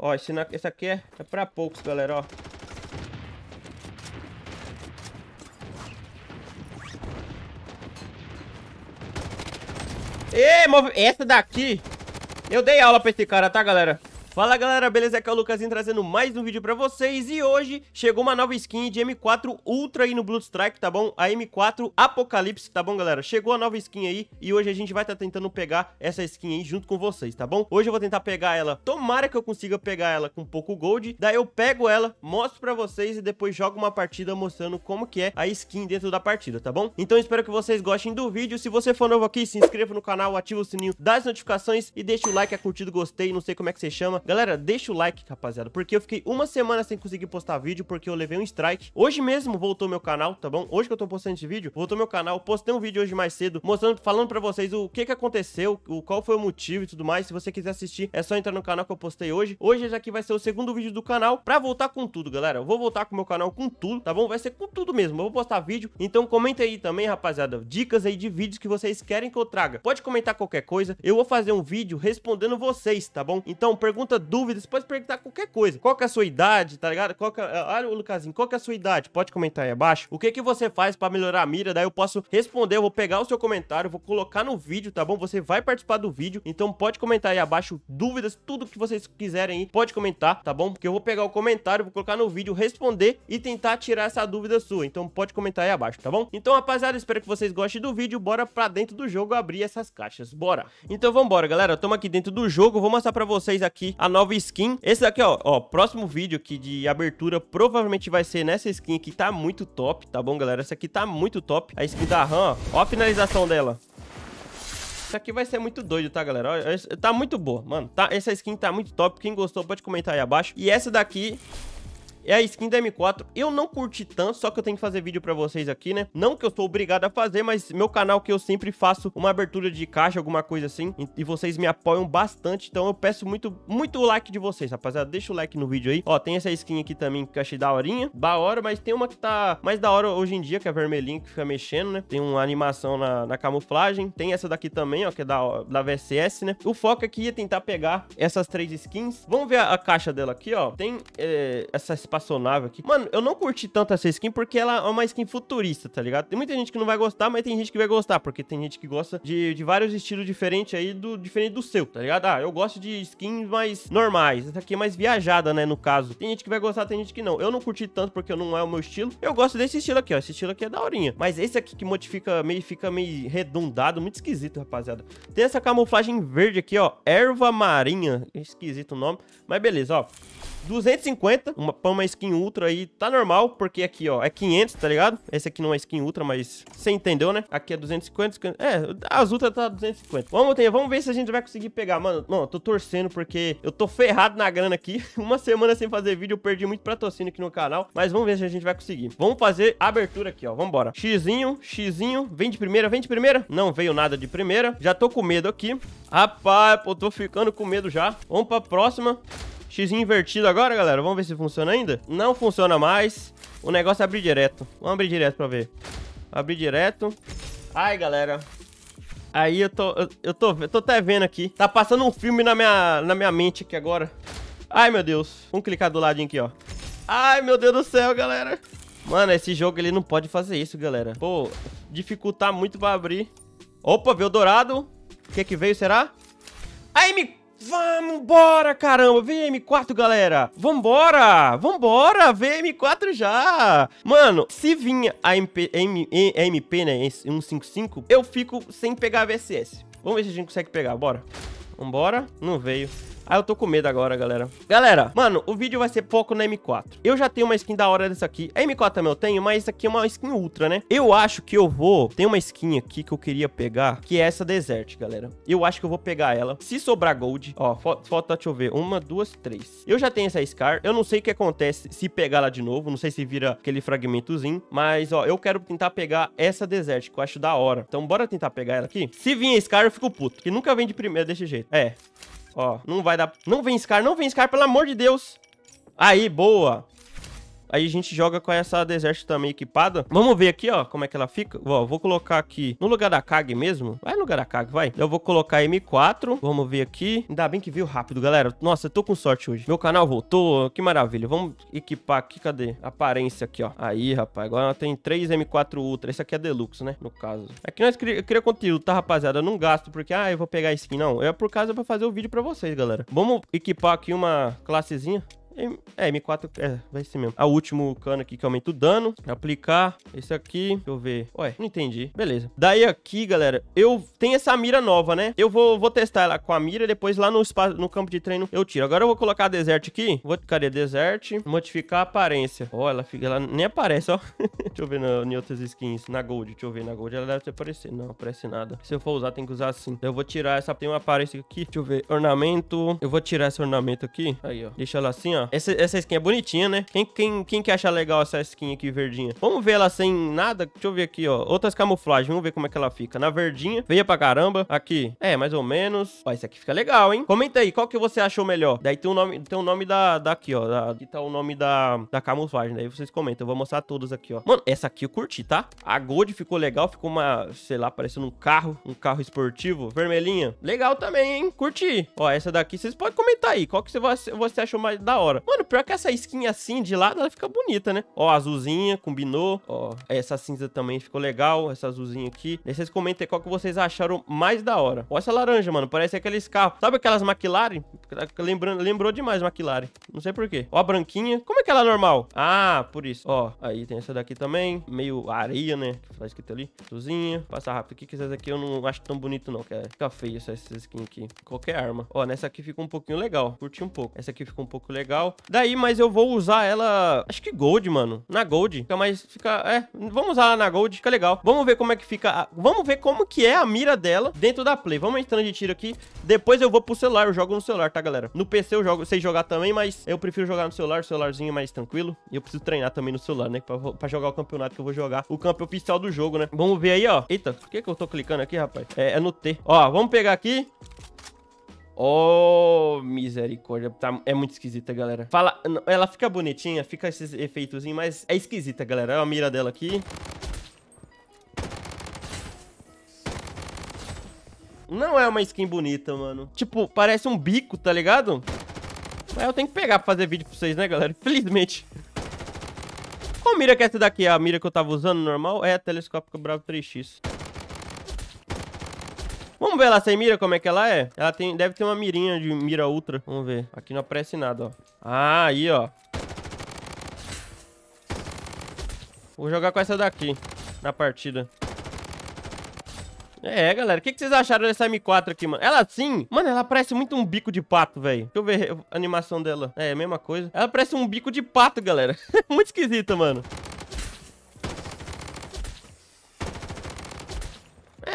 Ó, esse, na, esse aqui é, é pra poucos, galera, ó. Ê, move... Essa daqui... Eu dei aula pra esse cara, tá, galera? Fala galera, beleza? Aqui é o Lucasinho trazendo mais um vídeo pra vocês e hoje chegou uma nova skin de M4 Ultra aí no Bloodstrike, tá bom? A M4 Apocalipse, tá bom galera? Chegou a nova skin aí e hoje a gente vai estar tá tentando pegar essa skin aí junto com vocês, tá bom? Hoje eu vou tentar pegar ela, tomara que eu consiga pegar ela com pouco gold, daí eu pego ela, mostro pra vocês e depois jogo uma partida mostrando como que é a skin dentro da partida, tá bom? Então espero que vocês gostem do vídeo, se você for novo aqui, se inscreva no canal, ativa o sininho das notificações e deixa o like, a é curtida, gostei, não sei como é que você chama, Galera, deixa o like, rapaziada, porque eu fiquei uma semana sem conseguir postar vídeo, porque eu levei um strike. Hoje mesmo voltou meu canal, tá bom? Hoje que eu tô postando esse vídeo, voltou meu canal. Postei um vídeo hoje mais cedo, mostrando, falando pra vocês o que que aconteceu, o, qual foi o motivo e tudo mais. Se você quiser assistir, é só entrar no canal que eu postei hoje. Hoje já que vai ser o segundo vídeo do canal, pra voltar com tudo, galera. Eu vou voltar com o meu canal com tudo, tá bom? Vai ser com tudo mesmo, eu vou postar vídeo. Então comenta aí também, rapaziada, dicas aí de vídeos que vocês querem que eu traga. Pode comentar qualquer coisa, eu vou fazer um vídeo respondendo vocês, tá bom? Então pergunta pergunta dúvidas, pode perguntar qualquer coisa. Qual que é a sua idade, tá ligado? Qual que é... Olha o Lucasinho, qual que é a sua idade? Pode comentar aí abaixo. O que que você faz para melhorar a mira? Daí eu posso responder, eu vou pegar o seu comentário, vou colocar no vídeo, tá bom? Você vai participar do vídeo, então pode comentar aí abaixo dúvidas, tudo que vocês quiserem aí, pode comentar, tá bom? Porque eu vou pegar o comentário, vou colocar no vídeo, responder e tentar tirar essa dúvida sua. Então pode comentar aí abaixo, tá bom? Então, rapaziada, espero que vocês gostem do vídeo. Bora pra dentro do jogo abrir essas caixas, bora! Então vambora, galera. estamos aqui dentro do jogo, vou mostrar pra vocês aqui a nova skin. Esse daqui, ó, ó, próximo vídeo aqui de abertura provavelmente vai ser nessa skin aqui, tá muito top, tá bom, galera? Essa aqui tá muito top. A skin da RAM, ó, ó a finalização dela. Isso aqui vai ser muito doido, tá, galera? tá muito boa, mano. Tá, essa skin tá muito top. Quem gostou pode comentar aí abaixo. E essa daqui é a skin da M4. Eu não curti tanto, só que eu tenho que fazer vídeo pra vocês aqui, né? Não que eu sou obrigado a fazer, mas meu canal que eu sempre faço uma abertura de caixa, alguma coisa assim, e vocês me apoiam bastante, então eu peço muito, muito like de vocês, rapaziada. Deixa o like no vídeo aí. Ó, tem essa skin aqui também que eu achei daorinha, da hora, mas tem uma que tá mais da hora hoje em dia, que é vermelhinha, que fica mexendo, né? Tem uma animação na, na camuflagem. Tem essa daqui também, ó, que é da, da VSS, né? O foco aqui é tentar pegar essas três skins. Vamos ver a, a caixa dela aqui, ó. Tem é, eh, essa espaço espaçonave aqui. Mano, eu não curti tanto essa skin porque ela é uma skin futurista, tá ligado? Tem muita gente que não vai gostar, mas tem gente que vai gostar, porque tem gente que gosta de, de vários estilos diferentes aí, do, diferente do seu, tá ligado? Ah, eu gosto de skins mais normais. Essa aqui é mais viajada, né, no caso. Tem gente que vai gostar, tem gente que não. Eu não curti tanto porque não é o meu estilo. Eu gosto desse estilo aqui, ó. Esse estilo aqui é daorinha. Mas esse aqui que modifica meio, fica meio redundado, muito esquisito, rapaziada. Tem essa camuflagem verde aqui, ó. Erva marinha. Esquisito o nome. Mas beleza, ó. 250, uma, pra uma skin ultra aí, tá normal, porque aqui, ó, é 500, tá ligado? Esse aqui não é skin ultra, mas você entendeu, né? Aqui é 250, é, as ultra tá 250. Vamos ter, vamos ver se a gente vai conseguir pegar, mano. Não, eu tô torcendo, porque eu tô ferrado na grana aqui. uma semana sem fazer vídeo, eu perdi muito patrocínio aqui no canal, mas vamos ver se a gente vai conseguir. Vamos fazer a abertura aqui, ó, vambora. Xzinho, Xzinho, vem de primeira, vem de primeira. Não veio nada de primeira, já tô com medo aqui. Rapaz, eu tô ficando com medo já. Vamos pra próxima. X invertido agora, galera. Vamos ver se funciona ainda. Não funciona mais. O negócio é abrir direto. Vamos abrir direto pra ver. Abrir direto. Ai, galera. Aí eu tô, eu, eu tô, eu tô até vendo aqui. Tá passando um filme na minha, na minha mente aqui agora. Ai, meu Deus. Vamos clicar do ladinho aqui, ó. Ai, meu Deus do céu, galera. Mano, esse jogo, ele não pode fazer isso, galera. Pô, dificultar muito pra abrir. Opa, veio dourado. O que que veio, será? Ai, me Vambora, embora, caramba! VM4, galera! Vambora! Vambora! VM4 já! Mano, se vinha a MP, M, MP, né, 155, eu fico sem pegar a VSS. Vamos ver se a gente consegue pegar, bora. Vambora. Não veio. Ah, eu tô com medo agora, galera. Galera, mano, o vídeo vai ser foco na M4. Eu já tenho uma skin da hora dessa aqui. A M4 também eu tenho, mas essa aqui é uma skin ultra, né? Eu acho que eu vou... Tem uma skin aqui que eu queria pegar, que é essa Desert, galera. Eu acho que eu vou pegar ela. Se sobrar gold... Ó, falta, deixa eu ver. Uma, duas, três. Eu já tenho essa Scar. Eu não sei o que acontece se pegar ela de novo. Não sei se vira aquele fragmentozinho. Mas, ó, eu quero tentar pegar essa Desert, que eu acho da hora. Então, bora tentar pegar ela aqui. Se vir a Scar, eu fico puto. Que nunca vem de primeira desse jeito. É... Ó, não vai dar... Não vem Scar, não vem Scar, pelo amor de Deus. Aí, boa. Aí a gente joga com essa deserto também equipada. Vamos ver aqui, ó, como é que ela fica. Ó, vou colocar aqui no lugar da Kag mesmo. Vai no lugar da Kag, vai. Eu vou colocar M4. Vamos ver aqui. Ainda bem que veio rápido, galera. Nossa, eu tô com sorte hoje. Meu canal voltou. Que maravilha. Vamos equipar aqui. Cadê? Aparência aqui, ó. Aí, rapaz. Agora ela tem 3 M4 Ultra. Esse aqui é Deluxe, né? No caso. Aqui é nós cri cria conteúdo, tá, rapaziada? Eu não gasto porque, ah, eu vou pegar skin. Não. É por causa pra fazer o vídeo pra vocês, galera. Vamos equipar aqui uma classezinha. É, M4 é, vai ser mesmo. A último cano aqui que aumenta o dano. Aplicar. Esse aqui. Deixa eu ver. Ué, não entendi. Beleza. Daí aqui, galera, eu tenho essa mira nova, né? Eu vou, vou testar ela com a mira. Depois lá no, espaço, no campo de treino eu tiro. Agora eu vou colocar a desert aqui. Vou, cadê desert? Modificar a aparência. Ó, oh, ela, fica, ela nem aparece, ó. deixa eu ver em outras skins. Na gold. Deixa eu ver na gold. Ela deve aparecer. Não, aparece nada. Se eu for usar, tem que usar assim. Eu vou tirar essa. Tem uma aparência aqui. Deixa eu ver. Ornamento. Eu vou tirar esse ornamento aqui. Aí, ó. Deixa ela assim, ó. Essa, essa skin é bonitinha, né? Quem, quem, quem que acha legal essa skin aqui verdinha? Vamos ver ela sem nada. Deixa eu ver aqui, ó. Outras camuflagens. Vamos ver como é que ela fica. Na verdinha. Veia pra caramba. Aqui. É, mais ou menos. Ó, essa aqui fica legal, hein? Comenta aí. Qual que você achou melhor? Daí tem o um nome, tem o um nome da, daqui, ó. Da, aqui tá o nome da, da camuflagem. Daí vocês comentam. Eu vou mostrar todas aqui, ó. Mano, essa aqui eu curti, tá? A Gold ficou legal. Ficou uma, sei lá, parecendo um carro. Um carro esportivo. Vermelhinha. Legal também, hein? Curti. Ó, essa daqui. Vocês podem comentar aí. Qual que você, você achou mais da hora? Mano, pior que essa skin assim, de lado, ela fica bonita, né? Ó, azulzinha, combinou. Ó, essa cinza também ficou legal, essa azulzinha aqui. Deixa vocês comentem qual que vocês acharam mais da hora. Ó, essa laranja, mano, parece aqueles carros. Sabe aquelas McLaren? Lembrando, lembrou demais McLaren. Não sei porquê. Ó, a branquinha. Como é que ela é normal? Ah, por isso. Ó, aí tem essa daqui também. Meio areia, né? Que tá escrito ali. Azulzinha. Passar rápido aqui, que é essas aqui eu não acho tão bonito, não. Que é... Fica feio essa, essa skin aqui. Qualquer arma. Ó, nessa aqui ficou um pouquinho legal. Curti um pouco. Essa aqui ficou um pouco legal tal. Daí, mas eu vou usar ela, acho que Gold, mano. Na Gold. Fica mais, fica, é, vamos usar ela na Gold, fica legal. Vamos ver como é que fica, a, vamos ver como que é a mira dela dentro da Play. Vamos entrando de tiro aqui. Depois eu vou pro celular, eu jogo no celular, tá, galera? No PC eu jogo, sei jogar também, mas eu prefiro jogar no celular, celularzinho mais tranquilo. E eu preciso treinar também no celular, né, pra, pra jogar o campeonato que eu vou jogar, o campeão oficial do jogo, né? Vamos ver aí, ó. Eita, por que que eu tô clicando aqui, rapaz? É, é no T. Ó, vamos pegar aqui. Oh, misericórdia. Tá, é muito esquisita, galera. Fala, ela fica bonitinha, fica esses efeitos, mas é esquisita, galera. Olha a mira dela aqui. Não é uma skin bonita, mano. Tipo, parece um bico, tá ligado? Mas eu tenho que pegar pra fazer vídeo pra vocês, né, galera? Infelizmente. Qual mira que é essa daqui? A mira que eu tava usando, normal? É a telescópica Bravo 3X. Vamos ver lá sem mira como é que ela é? Ela tem, deve ter uma mirinha de mira ultra. Vamos ver. Aqui não aparece nada, ó. Ah, aí, ó. Vou jogar com essa daqui na partida. É, galera, o que, que, vocês acharam dessa M4 aqui, mano? Ela sim, mano, ela parece muito um bico de pato, velho. Deixa eu ver a animação dela. É, a mesma coisa. Ela parece um bico de pato, galera. muito esquisita, mano.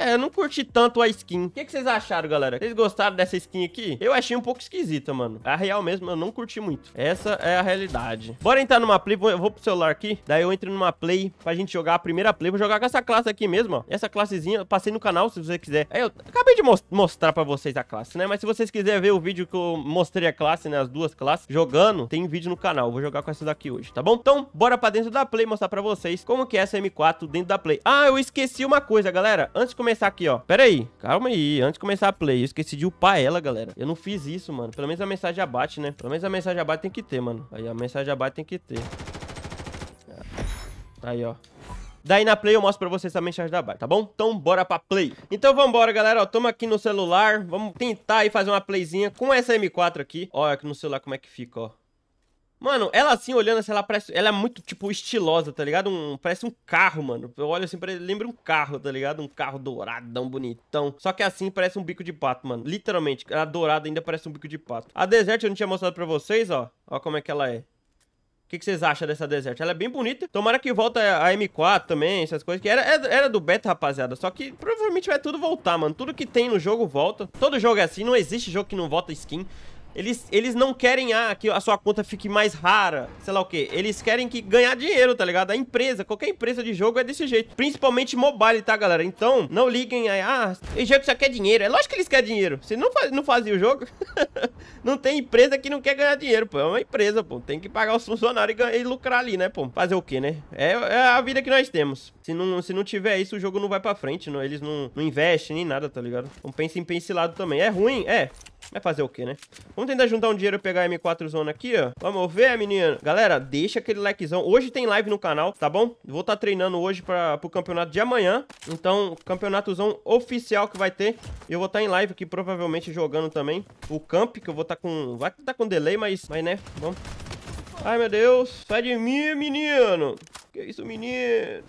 É, eu não curti tanto a skin. O que, que, vocês acharam, galera? Vocês gostaram dessa skin aqui? Eu achei um pouco esquisita, mano. A real mesmo, eu não curti muito. Essa é a realidade. Bora entrar numa play. Eu vou pro celular aqui. Daí eu entro numa play pra gente jogar a primeira play. Vou jogar com essa classe aqui mesmo, ó. Essa classezinha. Eu passei no canal, se você quiser. Aí eu acabei de most mostrar pra vocês a classe, né? Mas se vocês quiserem ver o vídeo que eu mostrei a classe, né? As duas classes jogando, tem vídeo no canal. vou jogar com essa daqui hoje, tá bom? Então, bora pra dentro da play mostrar pra vocês como que é essa M4 dentro da play. Ah, eu esqueci uma coisa, galera. Antes de começar começar aqui, ó. Pera aí, calma aí. Antes de começar a play, eu esqueci de upar ela, galera. Eu não fiz isso, mano. Pelo menos a mensagem abate, né? Pelo menos a mensagem abate tem que ter, mano. Aí, a mensagem abate tem que ter. Ah, aí, ó. Daí na Play eu mostro pra vocês a mensagem da Bar, tá bom? Então bora pra Play. Então vambora, galera, ó, tamo aqui no celular, vamos tentar aí fazer uma playzinha com essa M4 aqui. Olha aqui no celular como é que fica, ó. Mano, ela assim, olhando assim, ela parece. Ela é muito, tipo, estilosa, tá ligado? Um, parece um carro, mano. Eu olho assim pra ele, lembra um carro, tá ligado? Um carro douradão, bonitão. Só que assim parece um bico de pato, mano. Literalmente, ela dourada ainda parece um bico de pato. A Desert eu não tinha mostrado pra vocês, ó. Ó como é que ela é. O que, que vocês acham dessa Desert? Ela é bem bonita. Tomara que volta a M4 também, essas coisas. Que era, era do beta, rapaziada. Só que provavelmente vai tudo voltar, mano. Tudo que tem no jogo volta. Todo jogo é assim. Não existe jogo que não volta skin. Eles, eles não querem ah, que a sua conta fique mais rara, sei lá o quê. Eles querem que ganhar dinheiro, tá ligado? A empresa, qualquer empresa de jogo é desse jeito. Principalmente mobile, tá, galera? Então, não liguem aí, ah, esse que só quer dinheiro. É lógico que eles querem dinheiro. Se não, faz, não fazia o jogo, não tem empresa que não quer ganhar dinheiro, pô. É uma empresa, pô. Tem que pagar os funcionários e, ganhar, e lucrar ali, né, pô? Fazer o quê, né? É, é, a vida que nós temos. Se não, se não tiver isso, o jogo não vai pra frente. Não, eles não, não investem nem nada, tá ligado? Não pensem em lado também. É ruim? É. Mas fazer o quê, né? Vamos tentar juntar um dinheiro e pegar a M4 Zona aqui, ó. Vamos ver, menino. Galera, deixa aquele likezão. Hoje tem live no canal, tá bom? Vou estar tá treinando hoje para pro campeonato de amanhã. Então, campeonatozão oficial que vai ter. Eu vou estar tá em live aqui, provavelmente jogando também o camp, que eu vou estar tá com... Vai que tá com delay, mas... Mas, né? Vamos... Ai, meu Deus. Sai de mim, menino. Que isso, menino?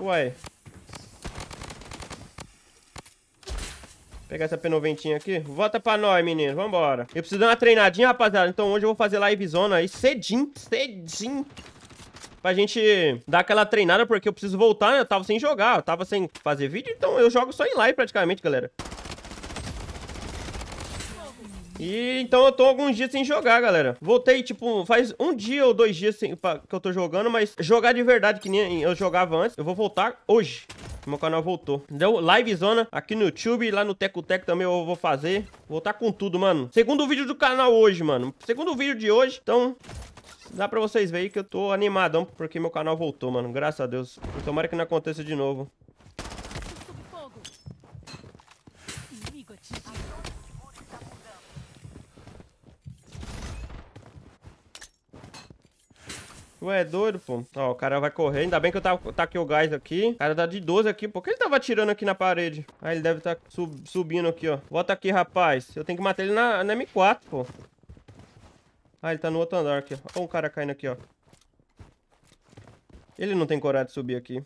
Uai. Pegar essa P90 aqui. Volta pra nós, menino. Vambora. Eu preciso dar uma treinadinha, rapaziada. Então hoje eu vou fazer live aí cedinho, cedinho. Pra gente dar aquela treinada, porque eu preciso voltar, né? Eu tava sem jogar, eu tava sem fazer vídeo, então eu jogo só em live praticamente, galera. E então eu tô alguns dias sem jogar, galera. Voltei, tipo, faz um dia ou dois dias sem, pra, que eu tô jogando, mas jogar de verdade, que nem eu jogava antes, eu vou voltar hoje. Meu canal voltou. Deu live zona aqui no YouTube, lá no Teco Teco também eu vou fazer. Voltar tá com tudo, mano. Segundo vídeo do canal hoje, mano. Segundo vídeo de hoje, então... Dá pra vocês verem que eu tô animadão porque meu canal voltou, mano. Graças a Deus. Tomara que não aconteça de novo. Ué, é doido, pô. Ó, o cara vai correr. Ainda bem que eu tava, tá aqui o gás aqui. O cara tá de 12 aqui. Por que ele tava atirando aqui na parede? Ah, ele deve tá sub, subindo aqui, ó. Volta aqui, rapaz. Eu tenho que matar ele na, na M4, pô. Ah, ele tá no outro andar aqui, ó. Ó um cara caindo aqui, ó. Ele não tem coragem de subir aqui.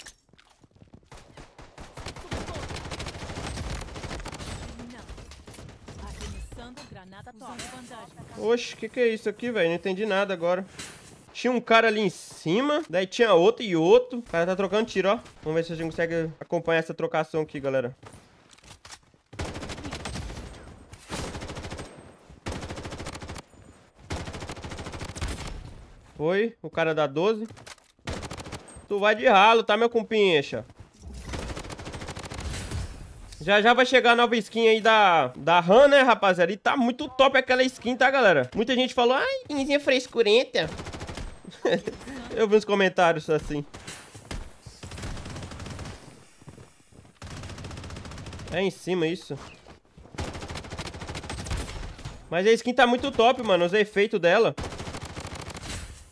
Oxe, o que, que é isso aqui, velho? Não entendi nada agora. Tinha um cara ali em cima. Daí tinha outro e outro. O cara tá trocando tiro, ó. Vamos ver se a gente consegue acompanhar essa trocação aqui, galera. Foi. O cara da 12. Tu vai de ralo, tá, meu compincha? Já já vai chegar a nova skin aí da, da Han, né, rapaziada? E tá muito top aquela skin, tá, galera? Muita gente falou, ai, skinzinha frescurenta. Eu vi uns comentários assim. É em cima isso. Mas a skin tá muito top, mano. Os efeitos dela.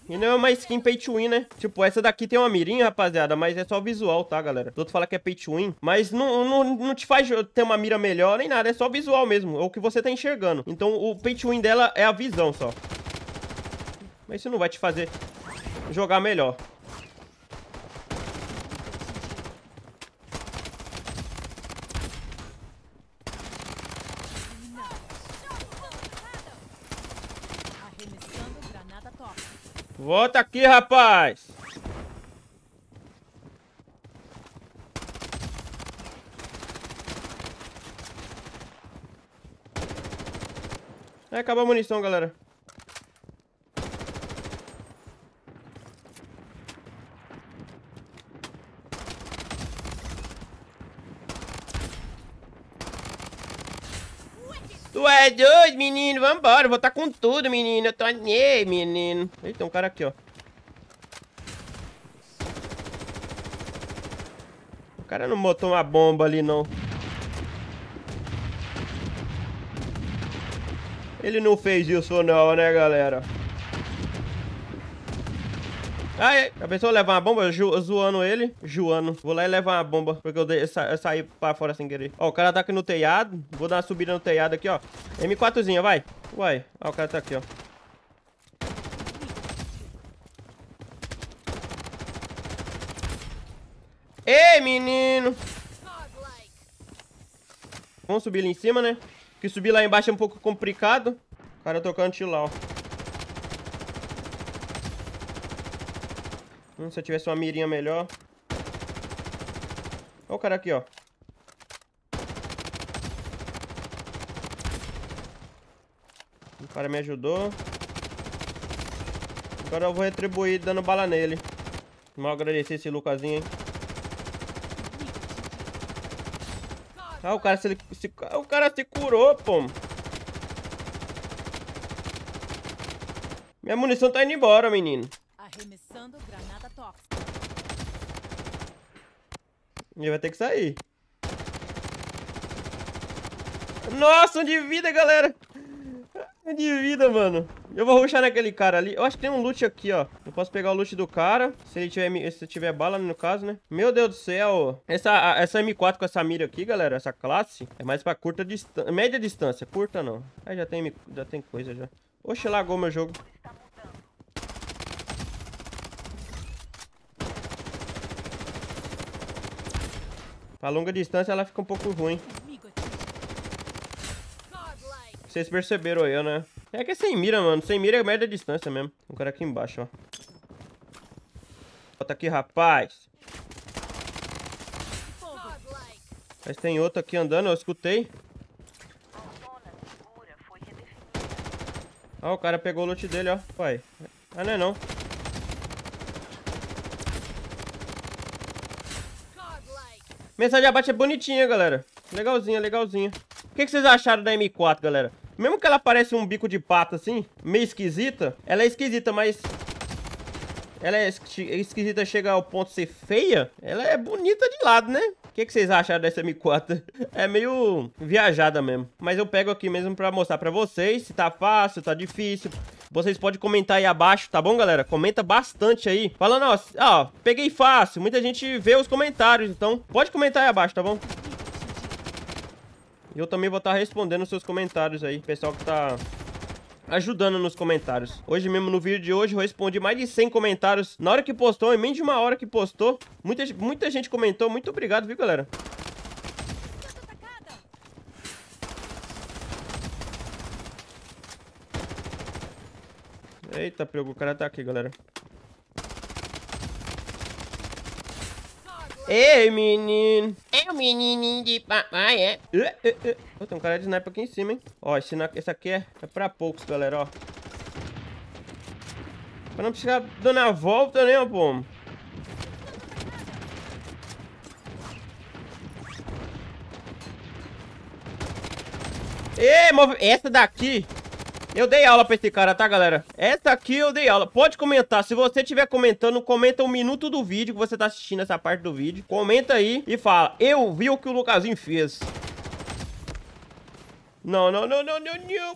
E não é uma skin pay to win, né? Tipo, essa daqui tem uma mirinha, rapaziada, mas é só visual, tá, galera? Todo fala que é pay to win, mas não, não, não te faz ter uma mira melhor nem nada, é só visual mesmo, é o que você tá enxergando. Então, o pay to win dela é a visão só. Mas isso não vai te fazer jogar melhor. Volta aqui, rapaz! É, acabou a munição, galera. Tu é doido, menino? Vambora, vou estar tá com tudo, menino. Eu tô anei, menino. Eita, tem um cara aqui, ó. O cara não botou uma bomba ali, não. Ele não fez isso não, né, galera? Aí, já pensou levar uma bomba? Ju, zoando ele. Joano. Vou lá e levar uma bomba. Porque eu, dei, eu, sa, eu saí pra fora sem querer. Ó, o cara tá aqui no telhado. Vou dar uma subida no telhado aqui, ó. M4zinha, vai. Vai. Ó, o cara tá aqui, ó. Ei, menino! Vamos subir ali em cima, né? Porque subir lá embaixo é um pouco complicado. O cara tocando tiro lá, ó. Hum, se eu tivesse uma mirinha melhor. Olha o cara aqui, ó. O cara me ajudou. Agora eu vou retribuir dando bala nele. Mal agradecer esse Lucasinho, hein. Ah, o cara se, se, o cara se curou, pô. Minha munição tá indo embora, menino. E vai ter que sair. Nossa, um de vida, galera. Um de vida, mano. Eu vou ruxar naquele cara ali. Eu acho que tem um loot aqui, ó. Eu posso pegar o loot do cara. Se ele tiver, se tiver bala, no caso, né? Meu Deus do céu. Essa, essa M4 com essa mira aqui, galera. Essa classe. É mais pra curta distância. Média distância. Curta, não. Aí já tem, já tem coisa, já. Oxe, lagou meu jogo. Pra longa distância ela fica um pouco ruim. Vocês perceberam eu, né? É que é sem mira, mano. Sem mira é merda a distância mesmo. Um cara aqui embaixo, ó. Bota aqui, rapaz. Mas tem outro aqui andando, eu escutei. Ó, o cara pegou o loot dele, ó. Pai. Ah, não é não. Mensagem de abate é bonitinha, galera. Legalzinha, legalzinha. O que, que vocês acharam da M4, galera? Mesmo que ela pareça um bico de pato, assim, meio esquisita, ela é esquisita, mas ela é esquisita, chega ao ponto de ser feia. Ela é bonita de lado, né? O que, que, vocês acharam dessa M4? É meio viajada mesmo. Mas eu pego aqui mesmo pra mostrar pra vocês se tá fácil, tá difícil. Vocês podem comentar aí abaixo, tá bom, galera? Comenta bastante aí. Falando, ó, ó peguei fácil. Muita gente vê os comentários, então pode comentar aí abaixo, tá bom? E eu também vou estar tá respondendo os seus comentários aí, pessoal que tá ajudando nos comentários. Hoje mesmo, no vídeo de hoje, eu respondi mais de 100 comentários. Na hora que postou, em menos de uma hora que postou, muita, muita gente comentou. Muito obrigado, viu, galera? Eita, pegou. O cara tá aqui, galera. Ei, menino. É o menininho de papai, é? Uh, uh, uh. Oh, tem um cara de sniper aqui em cima, hein? Ó, esse, esse aqui é... é pra poucos, galera, ó. Pra não precisar dando a volta, né, pô? Ei, move... Essa daqui eu dei aula pra esse cara, tá, galera? Essa aqui eu dei aula. Pode comentar. Se você estiver comentando, comenta um minuto do vídeo que você tá assistindo essa parte do vídeo. Comenta aí e fala. Eu vi o que o Lucasinho fez. Não, não, não, não, não, não.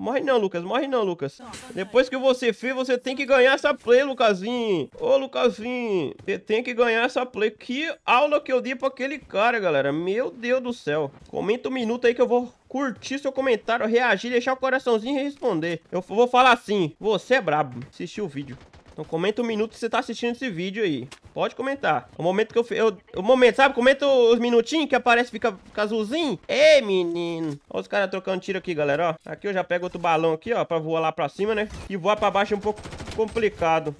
Morre não, Lucas. Morre não, Lucas. Depois que você fez, você tem que ganhar essa play, Lucasinho. Ô, Lucasinho. Você tem que ganhar essa play. Que aula que eu dei pra aquele cara, galera. Meu Deus do céu. Comenta um minuto aí que eu vou curtir seu comentário, reagir, deixar o coraçãozinho e responder. Eu vou falar assim. Você é brabo. Assistiu o vídeo. Então comenta o um minuto que você tá assistindo esse vídeo aí. Pode comentar. O momento que eu... o momento, sabe? Comenta os minutinhos que aparece, fica, fica azulzinho. Ei, menino. Olha os caras trocando tiro aqui, galera, ó. Aqui eu já pego outro balão aqui, ó, pra voar lá pra cima, né? E voar pra baixo é um pouco complicado.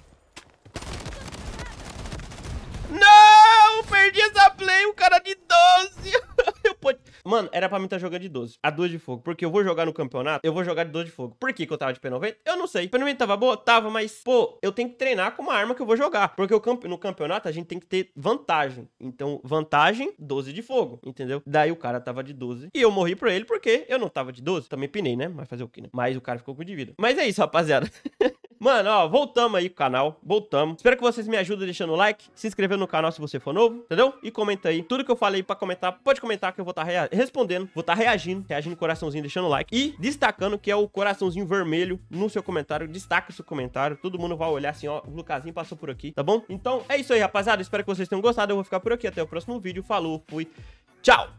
Mano, era pra mim estar tá jogando de 12. A 2 de fogo. Porque eu vou jogar no campeonato, eu vou jogar de 12 de fogo. Por que, que eu tava de P90? Eu não sei. P90 tava boa? Tava, mas, pô, eu tenho que treinar com uma arma que eu vou jogar. Porque no campeonato a gente tem que ter vantagem. Então, vantagem, 12 de fogo, entendeu? Daí o cara tava de 12. E eu morri pra ele porque eu não tava de 12. Também pinei, né? Mas fazer o quê, né? Mas o cara ficou com de vida. Mas é isso, rapaziada. Mano, ó, voltamos aí pro o canal, voltamos. Espero que vocês me ajudem deixando o like, se inscrevendo no canal se você for novo, entendeu? E comenta aí. Tudo que eu falei pra comentar, pode comentar que eu vou estar tá respondendo, vou estar tá reagindo, reagindo coraçãozinho, deixando o like e destacando que é o coraçãozinho vermelho no seu comentário. Destaca o seu comentário, todo mundo vai olhar assim, ó, o Lucasinho passou por aqui, tá bom? Então é isso aí, rapaziada. Espero que vocês tenham gostado. Eu vou ficar por aqui. Até o próximo vídeo. Falou, fui, tchau!